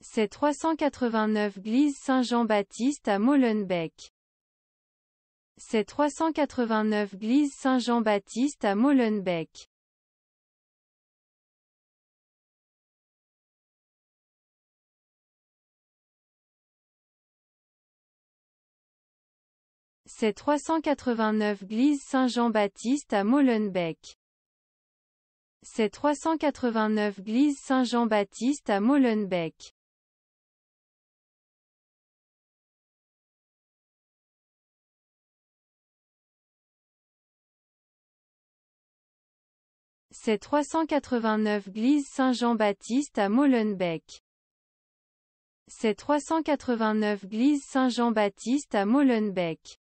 C'est 389 Glise Saint-Jean-Baptiste à Molenbeek. C'est 389 Glise Saint-Jean-Baptiste à Molenbeek. C'est 389 Glise Saint-Jean-Baptiste à Molenbeek. C'est 389 Glise Saint-Jean-Baptiste à Molenbeek. C'est 389 Glise Saint-Jean-Baptiste à Molenbeek. C'est 389 Glise Saint-Jean-Baptiste à Molenbeek.